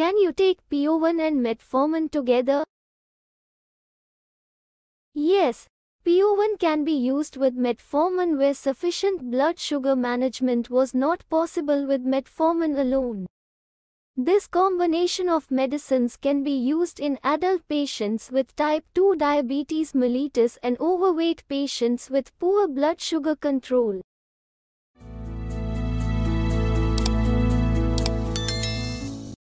Can you take PO1 and metformin together? Yes, PO1 can be used with metformin where sufficient blood sugar management was not possible with metformin alone. This combination of medicines can be used in adult patients with type 2 diabetes mellitus and overweight patients with poor blood sugar control.